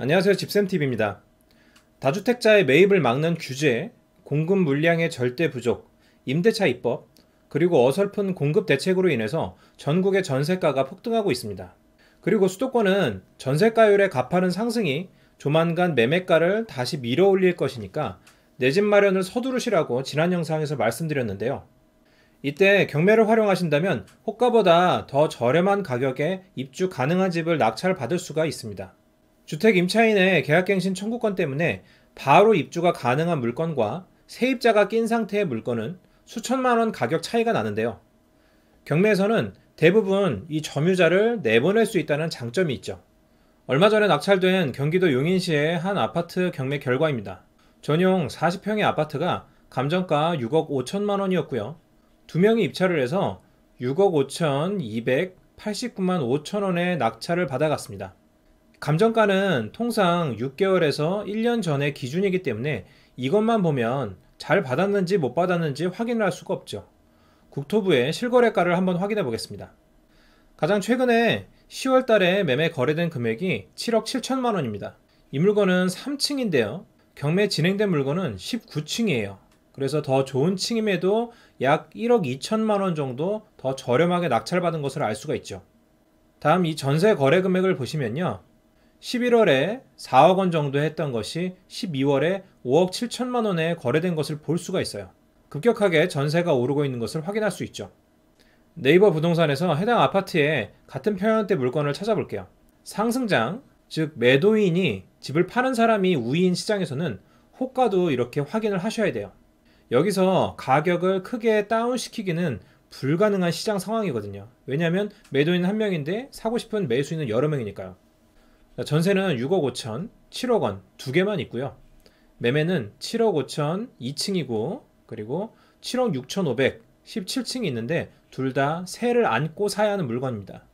안녕하세요. 집샘TV입니다. 다주택자의 매입을 막는 규제, 공급 물량의 절대 부족, 임대차 입법, 그리고 어설픈 공급 대책으로 인해서 전국의 전세가가 폭등하고 있습니다. 그리고 수도권은 전세가율의 가파른 상승이 조만간 매매가를 다시 밀어 올릴 것이니까 내 집 마련을 서두르시라고 지난 영상에서 말씀드렸는데요. 이때 경매를 활용하신다면 호가보다 더 저렴한 가격에 입주 가능한 집을 낙찰 받을 수가 있습니다. 주택 임차인의 계약갱신 청구권 때문에 바로 입주가 가능한 물건과 세입자가 낀 상태의 물건은 수천만 원 가격 차이가 나는데요. 경매에서는 대부분 이 점유자를 내보낼 수 있다는 장점이 있죠. 얼마 전에 낙찰된 경기도 용인시의 한 아파트 경매 결과입니다. 전용 40평의 아파트가 감정가 6억 5천만 원이었고요. 두 명이 입찰을 해서 6억 5천 289만 5천 원의 낙찰을 받아갔습니다. 감정가는 통상 6개월에서 1년 전의 기준이기 때문에 이것만 보면 잘 받았는지 못 받았는지 확인을 할 수가 없죠. 국토부의 실거래가를 한번 확인해 보겠습니다. 가장 최근에 10월 달에 매매 거래된 금액이 7억 7천만 원입니다. 이 물건은 3층인데요. 경매 진행된 물건은 19층이에요. 그래서 더 좋은 층임에도 약 1억 2천만 원 정도 더 저렴하게 낙찰받은 것을 알 수가 있죠. 다음 이 전세 거래 금액을 보시면요. 11월에 4억 원 정도 했던 것이 12월에 5억 7천만 원에 거래된 것을 볼 수가 있어요. 급격하게 전세가 오르고 있는 것을 확인할 수 있죠. 네이버 부동산에서 해당 아파트에 같은 평형대 물건을 찾아볼게요. 상승장, 즉 매도인이 집을 파는 사람이 우위인 시장에서는 호가도 이렇게 확인을 하셔야 돼요. 여기서 가격을 크게 다운시키기는 불가능한 시장 상황이거든요. 왜냐하면 매도인 한 명인데 사고 싶은 매수인은 여러 명이니까요. 전세는 6억 5천, 7억 원 두 개만 있고요. 매매는 7억 5천 2층이고 그리고 7억 6천 5백 17층이 있는데 둘 다 세를 안고 사야 하는 물건입니다.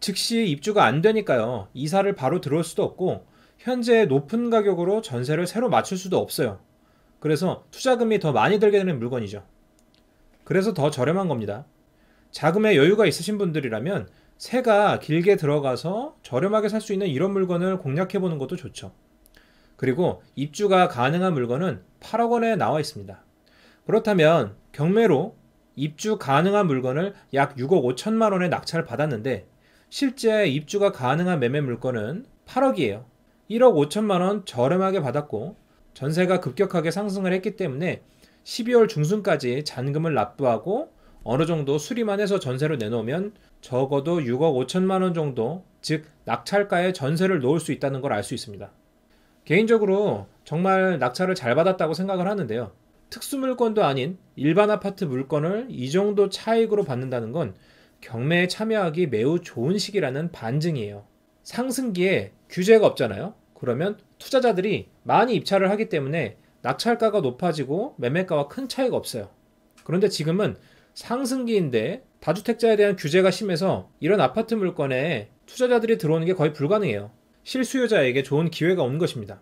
즉시 입주가 안 되니까요. 이사를 바로 들어올 수도 없고 현재 높은 가격으로 전세를 새로 맞출 수도 없어요. 그래서 투자금이 더 많이 들게 되는 물건이죠. 그래서 더 저렴한 겁니다. 자금에 여유가 있으신 분들이라면 새가 길게 들어가서 저렴하게 살 수 있는 이런 물건을 공략해 보는 것도 좋죠. 그리고 입주가 가능한 물건은 8억 원에 나와 있습니다. 그렇다면 경매로 입주 가능한 물건을 약 6억 5천만 원에 낙찰 받았는데 실제 입주가 가능한 매매 물건은 8억이에요. 1억 5천만 원 저렴하게 받았고 전세가 급격하게 상승을 했기 때문에 12월 중순까지 잔금을 납부하고 어느 정도 수리만 해서 전세로 내놓으면 적어도 6억 5천만 원 정도, 즉 낙찰가에 전세를 놓을 수 있다는 걸 알 수 있습니다. 개인적으로 정말 낙찰을 잘 받았다고 생각을 하는데요. 특수물건도 아닌 일반 아파트 물건을 이 정도 차익으로 받는다는 건 경매에 참여하기 매우 좋은 시기라는 반증이에요. 상승기에 규제가 없잖아요. 그러면 투자자들이 많이 입찰을 하기 때문에 낙찰가가 높아지고 매매가와 큰 차이가 없어요. 그런데 지금은 상승기인데 다주택자에 대한 규제가 심해서 이런 아파트 물건에 투자자들이 들어오는 게 거의 불가능해요. 실수요자에게 좋은 기회가 온 것입니다.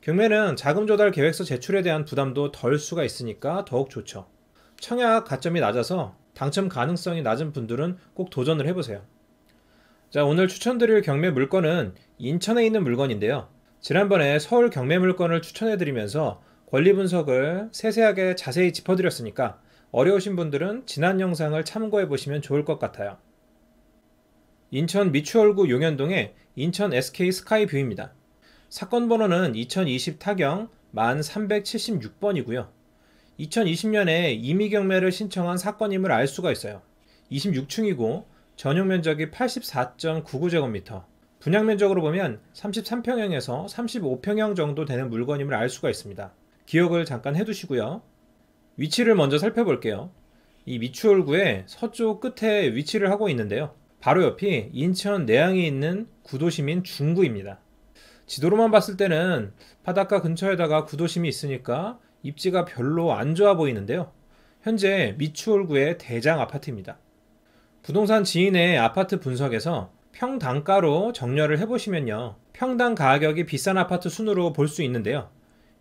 경매는 자금 조달 계획서 제출에 대한 부담도 덜 수가 있으니까 더욱 좋죠. 청약 가점이 낮아서 당첨 가능성이 낮은 분들은 꼭 도전을 해보세요. 자, 오늘 추천드릴 경매 물건은 인천에 있는 물건인데요. 지난번에 서울 경매 물건을 추천해드리면서 권리 분석을 세세하게 자세히 짚어드렸으니까 어려우신 분들은 지난 영상을 참고해 보시면 좋을 것 같아요. 인천 미추홀구 용현동의 인천 SK 스카이뷰입니다. 사건 번호는 2020 타경 1376번이고요. 2020년에 임의경매를 신청한 사건임을 알 수가 있어요. 26층이고 전용 면적이 84.99제곱미터, 분양 면적으로 보면 33평형에서 35평형 정도 되는 물건임을 알 수가 있습니다. 기억을 잠깐 해두시고요. 위치를 먼저 살펴볼게요. 이 미추홀구의 서쪽 끝에 위치를 하고 있는데요. 바로 옆이 인천 내양에 있는 구도심인 중구입니다. 지도로만 봤을 때는 바닷가 근처에다가 구도심이 있으니까 입지가 별로 안 좋아 보이는데요. 현재 미추홀구의 대장 아파트입니다. 부동산 지인의 아파트 분석에서 평당가로 정렬을 해보시면요. 평당 가격이 비싼 아파트 순으로 볼 수 있는데요.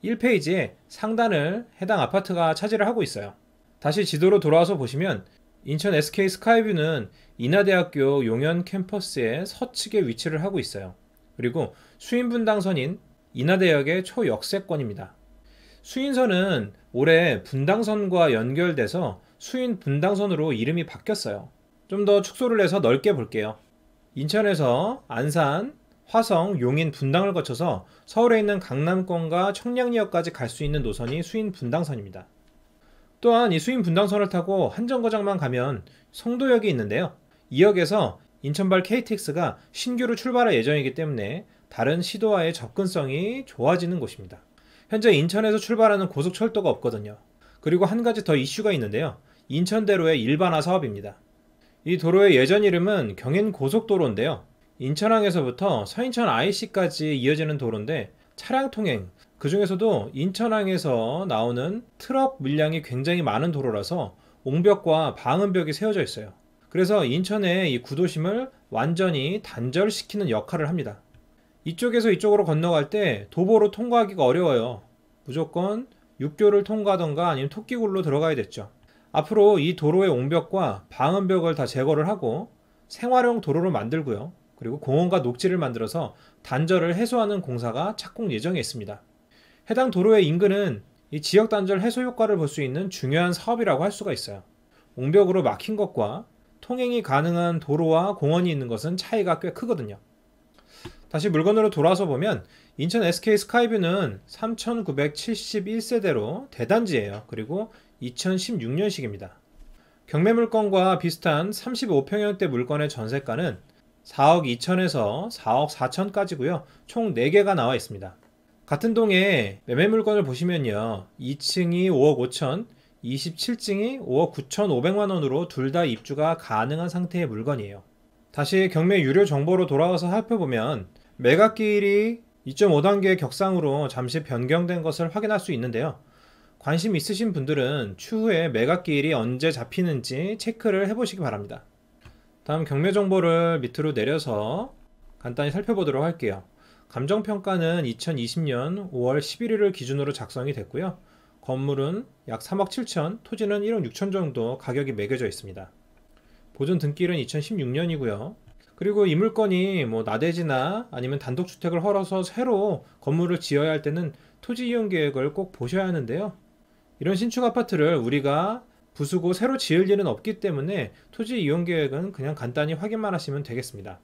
1페이지에 상단을 해당 아파트가 차지를 하고 있어요. 다시 지도로 돌아와서 보시면 인천 SK 스카이뷰는 인하대학교 용현 캠퍼스의 서측에 위치를 하고 있어요. 그리고 수인분 당선인 인하대역의 초역세권입니다. 수인선은 올해 분당선과 연결돼서 수인 분당선으로 이름이 바뀌었어요. 좀 더 축소를 해서 넓게 볼게요. 인천에서 안산, 화성, 용인, 분당을 거쳐서 서울에 있는 강남권과 청량리역까지 갈 수 있는 노선이 수인 분당선입니다. 또한 이 수인 분당선을 타고 한정거장만 가면 성도역이 있는데요. 이 역에서 인천발 KTX가 신규로 출발할 예정이기 때문에 다른 시도와의 접근성이 좋아지는 곳입니다. 현재 인천에서 출발하는 고속철도가 없거든요. 그리고 한 가지 더 이슈가 있는데요. 인천대로의 일반화 사업입니다. 이 도로의 예전 이름은 경인 고속도로인데요. 인천항에서부터 서인천 IC까지 이어지는 도로인데 차량 통행 그 중에서도 인천항에서 나오는 트럭 물량이 굉장히 많은 도로라서 옹벽과 방음벽이 세워져 있어요. 그래서 인천의 이 구도심을 완전히 단절시키는 역할을 합니다. 이쪽에서 이쪽으로 건너갈 때 도보로 통과하기가 어려워요. 무조건 육교를 통과하던가 아니면 토끼굴로 들어가야 됐죠. 앞으로 이 도로의 옹벽과 방음벽을 다 제거를 하고 생활용 도로로 만들고요. 그리고 공원과 녹지를 만들어서 단절을 해소하는 공사가 착공 예정에 있습니다. 해당 도로의 인근은 이 지역 단절 해소 효과를 볼 수 있는 중요한 사업이라고 할 수가 있어요. 옹벽으로 막힌 것과 통행이 가능한 도로와 공원이 있는 것은 차이가 꽤 크거든요. 다시 물건으로 돌아서 보면 인천 SK 스카이뷰는 3971세대로 대단지예요. 그리고 2016년식입니다. 경매 물건과 비슷한 35평형대 물건의 전세가는 4억 2천에서 4억 4천까지고요. 총 4개가 나와 있습니다. 같은 동에 매매 물건을 보시면요. 2층이 5억 5천, 27층이 5억 9천5백만 원으로 둘 다 입주가 가능한 상태의 물건이에요. 다시 경매 유료 정보로 돌아와서 살펴보면 매각기일이 2.5단계 격상으로 잠시 변경된 것을 확인할 수 있는데요. 관심 있으신 분들은 추후에 매각기일이 언제 잡히는지 체크를 해보시기 바랍니다. 다음 경매 정보를 밑으로 내려서 간단히 살펴보도록 할게요. 감정평가는 2020년 5월 11일을 기준으로 작성이 됐고요. 건물은 약 3억 7천, 토지는 1억 6천 정도 가격이 매겨져 있습니다. 보존 등기일은 2016년이고요. 그리고 이 물건이 뭐 나대지나 아니면 단독주택을 헐어서 새로 건물을 지어야 할 때는 토지 이용 계획을 꼭 보셔야 하는데요. 이런 신축 아파트를 우리가 부수고 새로 지을 일은 없기 때문에 토지 이용 계획은 그냥 간단히 확인만 하시면 되겠습니다.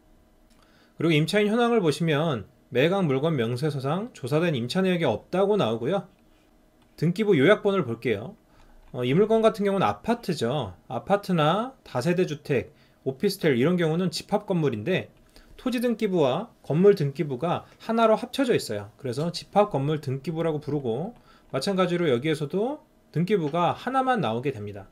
그리고 임차인 현황을 보시면 매각 물건 명세서상 조사된 임차 내역이 없다고 나오고요. 등기부 요약본을 볼게요. 어, 이 물건 같은 경우는 아파트죠. 아파트나 다세대 주택, 오피스텔 이런 경우는 집합 건물인데 토지 등기부와 건물 등기부가 하나로 합쳐져 있어요. 그래서 집합 건물 등기부라고 부르고 마찬가지로 여기에서도 등기부가 하나만 나오게 됩니다.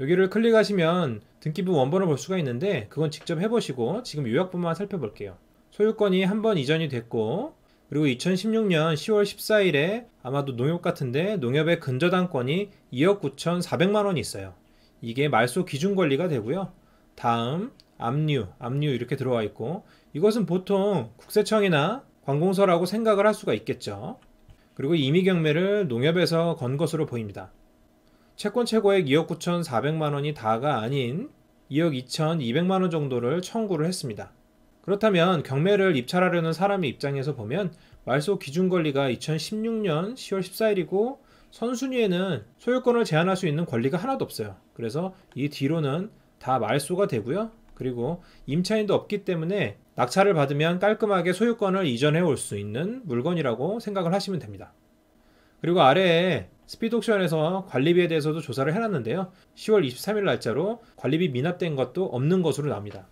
여기를 클릭하시면 등기부 원본을 볼 수가 있는데 그건 직접 해보시고 지금 요약부만 살펴볼게요. 소유권이 한 번 이전이 됐고 그리고 2016년 10월 14일에 아마도 농협 같은데 농협의 근저당권이 2억 9천4백만 원이 있어요. 이게 말소 기준 권리가 되고요. 다음 압류, 압류 이렇게 들어와 있고 이것은 보통 국세청이나 관공서라고 생각을 할 수가 있겠죠. 그리고 임의 경매를 농협에서 건 것으로 보입니다. 채권 최고액 2억 9천4백만 원이 다가 아닌 2억 2천2백만원 정도를 청구를 했습니다. 그렇다면 경매를 입찰하려는 사람의 입장에서 보면 말소 기준 권리가 2016년 10월 14일이고 선순위에는 소유권을 제한할 수 있는 권리가 하나도 없어요. 그래서 이 뒤로는 다 말소가 되고요. 그리고 임차인도 없기 때문에 낙찰을 받으면 깔끔하게 소유권을 이전해 올 수 있는 물건이라고 생각을 하시면 됩니다. 그리고 아래에 스피드옥션에서 관리비에 대해서도 조사를 해놨는데요. 10월 23일 날짜로 관리비 미납된 것도 없는 것으로 나옵니다.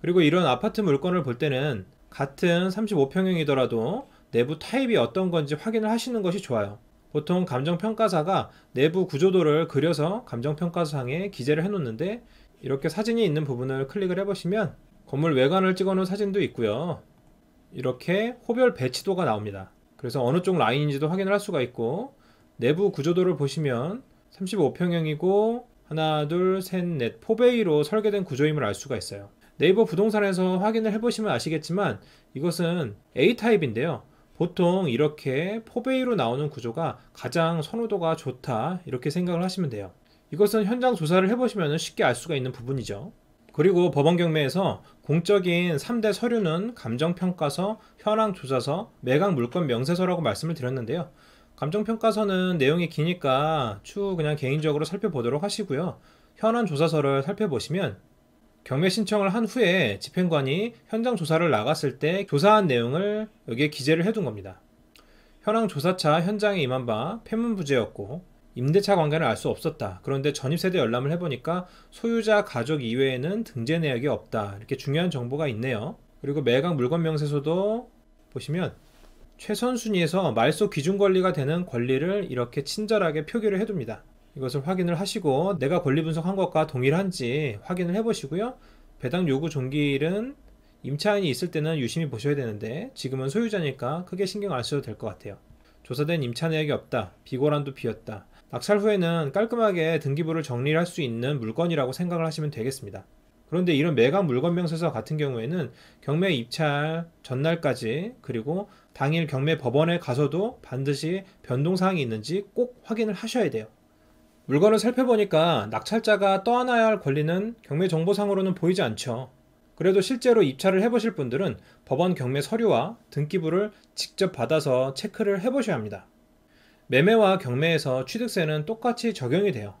그리고 이런 아파트 물건을 볼 때는 같은 35평형이더라도 내부 타입이 어떤 건지 확인을 하시는 것이 좋아요. 보통 감정평가사가 내부 구조도를 그려서 감정평가상에 기재를 해놓는데 이렇게 사진이 있는 부분을 클릭을 해보시면 건물 외관을 찍어놓은 사진도 있고요. 이렇게 호별 배치도가 나옵니다. 그래서 어느 쪽 라인인지도 확인을 할 수가 있고 내부 구조도를 보시면 35평형이고 하나 둘 셋넷 포베이로 설계된 구조임을 알 수가 있어요. 네이버 부동산에서 확인을 해보시면 아시겠지만 이것은 A타입인데요. 보통 이렇게 포베이로 나오는 구조가 가장 선호도가 좋다 이렇게 생각을 하시면 돼요. 이것은 현장 조사를 해보시면 쉽게 알 수가 있는 부분이죠. 그리고 법원 경매에서 공적인 3대 서류는 감정평가서, 현황조사서, 매각물건 명세서라고 말씀을 드렸는데요. 감정평가서는 내용이 기니까 추후 그냥 개인적으로 살펴보도록 하시고요. 현황조사서를 살펴보시면 경매 신청을 한 후에 집행관이 현장 조사를 나갔을 때 조사한 내용을 여기에 기재를 해둔 겁니다. 현황조사차 현장에 임한 바 폐문부재였고 임대차 관계는알 수 없었다. 그런데 전입세대 열람을 해보니까 소유자 가족 이외에는 등재 내역이 없다. 이렇게 중요한 정보가 있네요. 그리고 매각 물건 명세서도 보시면 최선순위에서 말소 기준 권리가 되는 권리를 이렇게 친절하게 표기를 해둡니다. 이것을 확인을 하시고 내가 권리 분석한 것과 동일한지 확인을 해보시고요. 배당 요구 종기일은 임차인이 있을 때는 유심히 보셔야 되는데 지금은 소유자니까 크게 신경 안 써도 될 것 같아요. 조사된 임차 내역이 없다. 비고란도 비었다. 낙찰 후에는 깔끔하게 등기부를 정리할 수 있는 물건이라고 생각을 하시면 되겠습니다. 그런데 이런 매각 물건 명세서 같은 경우에는 경매 입찰 전날까지 그리고 당일 경매 법원에 가서도 반드시 변동 사항이 있는지 꼭 확인을 하셔야 돼요. 물건을 살펴보니까 낙찰자가 떠안아야 할 권리는 경매 정보상으로는 보이지 않죠. 그래도 실제로 입찰을 해보실 분들은 법원 경매 서류와 등기부를 직접 받아서 체크를 해보셔야 합니다. 매매와 경매에서 취득세는 똑같이 적용이 돼요.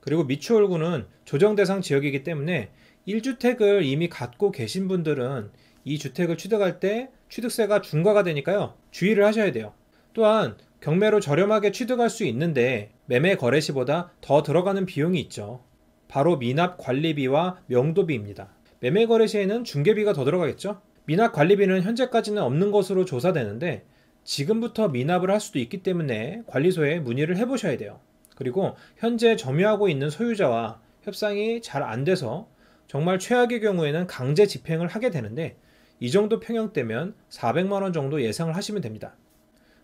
그리고 미추홀구는 조정 대상 지역이기 때문에 1주택을 이미 갖고 계신 분들은 이 주택을 취득할 때 취득세가 중과가 되니까요. 주의를 하셔야 돼요. 또한 경매로 저렴하게 취득할 수 있는데 매매 거래 시보다 더 들어가는 비용이 있죠. 바로 미납 관리비와 명도비입니다. 매매 거래 시에는 중개비가 더 들어가겠죠? 미납 관리비는 현재까지는 없는 것으로 조사되는데 지금부터 미납을 할 수도 있기 때문에 관리소에 문의를 해보셔야 돼요. 그리고 현재 점유하고 있는 소유자와 협상이 잘 안 돼서 정말 최악의 경우에는 강제 집행을 하게 되는데 이 정도 평형때면 400만원 정도 예상을 하시면 됩니다.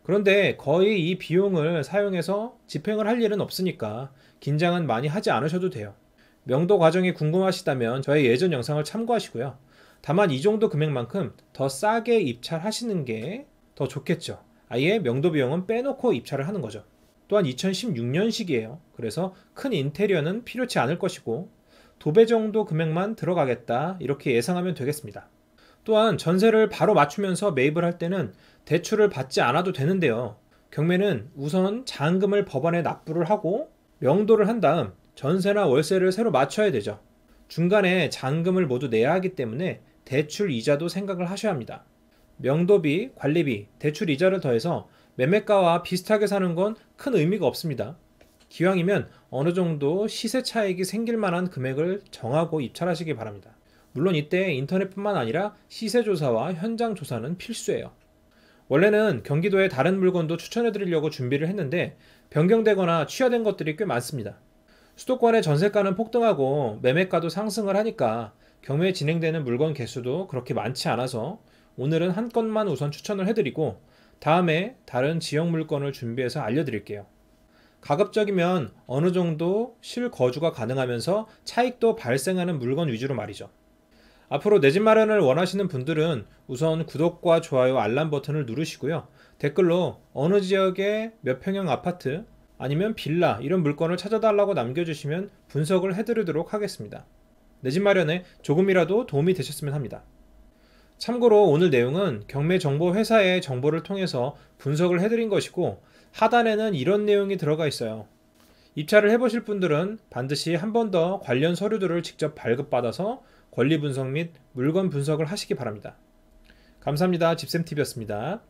그런데 거의 이 비용을 사용해서 집행을 할 일은 없으니까 긴장은 많이 하지 않으셔도 돼요. 명도 과정이 궁금하시다면 저의 예전 영상을 참고하시고요. 다만 이 정도 금액만큼 더 싸게 입찰하시는 게더 좋겠죠. 아예 명도 비용은 빼놓고 입찰을 하는 거죠. 또한 2016년식이에요. 그래서 큰 인테리어는 필요치 않을 것이고 두배 정도 금액만 들어가겠다 이렇게 예상하면 되겠습니다. 또한 전세를 바로 맞추면서 매입을 할 때는 대출을 받지 않아도 되는데요. 경매는 우선 잔금을 법원에 납부를 하고 명도를 한 다음 전세나 월세를 새로 맞춰야 되죠. 중간에 잔금을 모두 내야 하기 때문에 대출 이자도 생각을 하셔야 합니다. 명도비, 관리비, 대출 이자를 더해서 매매가와 비슷하게 사는 건 큰 의미가 없습니다. 기왕이면 어느 정도 시세 차익이 생길 만한 금액을 정하고 입찰하시기 바랍니다. 물론 이때 인터넷뿐만 아니라 시세 조사와 현장 조사는 필수예요. 원래는 경기도의 다른 물건도 추천해 드리려고 준비를 했는데 변경되거나 취하된 것들이 꽤 많습니다. 수도권의 전세가는 폭등하고 매매가도 상승을 하니까 경매에 진행되는 물건 개수도 그렇게 많지 않아서 오늘은 한 건만 우선 추천을 해드리고 다음에 다른 지역 물건을 준비해서 알려드릴게요. 가급적이면 어느 정도 실거주가 가능하면서 차익도 발생하는 물건 위주로 말이죠. 앞으로 내 집 마련을 원하시는 분들은 우선 구독과 좋아요 알람 버튼을 누르시고요. 댓글로 어느 지역에 몇 평형 아파트 아니면 빌라 이런 물건을 찾아달라고 남겨주시면 분석을 해드리도록 하겠습니다. 내 집 마련에 조금이라도 도움이 되셨으면 합니다. 참고로 오늘 내용은 경매정보회사의 정보를 통해서 분석을 해드린 것이고 하단에는 이런 내용이 들어가 있어요. 입찰을 해보실 분들은 반드시 한 번 더 관련 서류들을 직접 발급받아서 권리 분석 및 물건 분석을 하시기 바랍니다. 감사합니다. 집쌤TV였습니다.